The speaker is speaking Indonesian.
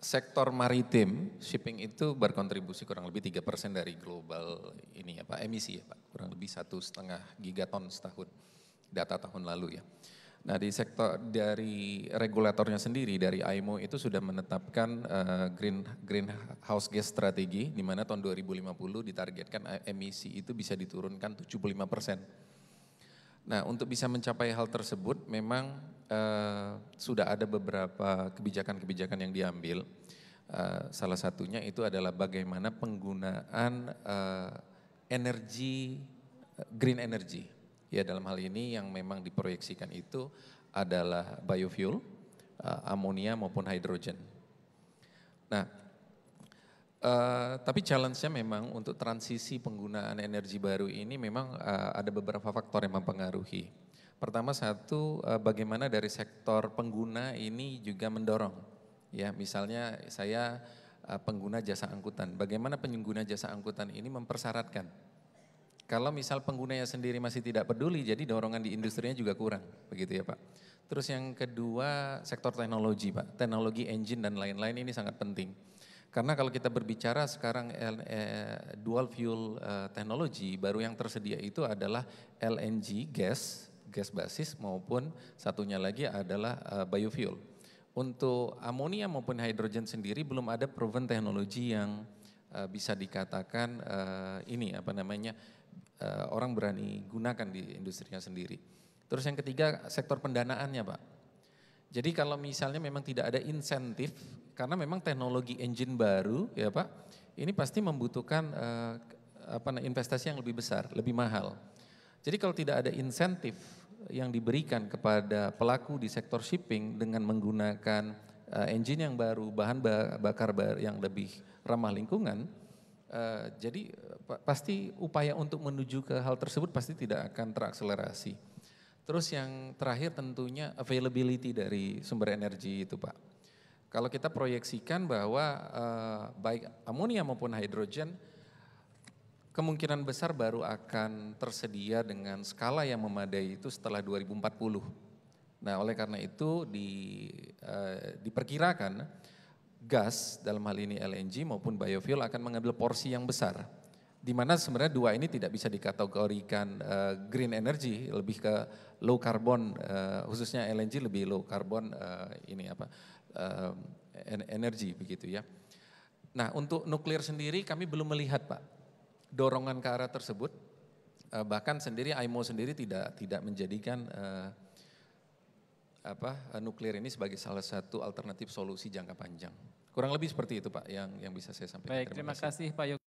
sektor maritim shipping itu berkontribusi kurang lebih tiga persen dari global ini ya Pak emisi ya Pak kurang lebih satu setengah gigaton setahun data tahun lalu ya. Nah di sektor dari regulatornya sendiri dari IMO itu sudah menetapkan uh, green greenhouse gas strategi di mana tahun 2050 ditargetkan eh, emisi itu bisa diturunkan 75 persen. Nah untuk bisa mencapai hal tersebut memang Eh, sudah ada beberapa kebijakan-kebijakan yang diambil. Uh, salah satunya itu adalah bagaimana penggunaan uh, energi green energy. Ya dalam hal ini yang memang diproyeksikan itu adalah biofuel, uh, amonia maupun hidrogen. Nah, uh, tapi challenge-nya memang untuk transisi penggunaan energi baru ini memang uh, ada beberapa faktor yang mempengaruhi. Pertama satu eh, bagaimana dari sektor pengguna ini juga mendorong. Ya, misalnya saya eh, pengguna jasa angkutan. Bagaimana pengguna jasa angkutan ini mempersyaratkan? Kalau misal penggunanya sendiri masih tidak peduli, jadi dorongan di industrinya juga kurang, begitu ya Pak. Terus yang kedua sektor teknologi Pak, teknologi engine dan lain-lain ini sangat penting. Karena kalau kita berbicara sekarang e, dual fuel eh, technology, baru yang tersedia itu adalah LNG gas gas basis maupun satunya lagi adalah uh, biofuel. Untuk amonia maupun hidrogen sendiri belum ada proven teknologi yang uh, bisa dikatakan uh, ini apa namanya uh, orang berani gunakan di industrinya sendiri. Terus yang ketiga sektor pendanaannya, Pak. Jadi kalau misalnya memang tidak ada insentif karena memang teknologi engine baru ya Pak, ini pasti membutuhkan uh, apa investasi yang lebih besar, lebih mahal. Jadi kalau tidak ada insentif yang diberikan kepada pelaku di sektor shipping dengan menggunakan uh, engine yang baru, bahan bakar yang lebih ramah lingkungan, uh, jadi eh, pasti upaya untuk menuju ke hal tersebut pasti tidak akan terakselerasi. Terus yang terakhir tentunya availability dari sumber energi itu Pak. Kalau kita proyeksikan bahwa uh, baik amonia maupun hidrogen kemungkinan besar baru akan tersedia dengan skala yang memadai itu setelah 2040. Nah, oleh karena itu di, uh, diperkirakan gas dalam hal ini LNG maupun biofuel akan mengambil porsi yang besar. Di mana sebenarnya dua ini tidak bisa dikategorikan uh, green energy, lebih ke low carbon uh, khususnya LNG lebih low carbon ini apa energi begitu ya. Nah, untuk nuklir sendiri kami belum melihat, Pak dorongan ke arah tersebut uh, bahkan sendiri IMO sendiri tidak tidak menjadikan uh, apa eh, nuklir ini sebagai salah satu alternatif solusi jangka panjang. Kurang lebih seperti itu Pak yang yang bisa saya sampaikan. Baik, terima, terima kasih Pak Yogi.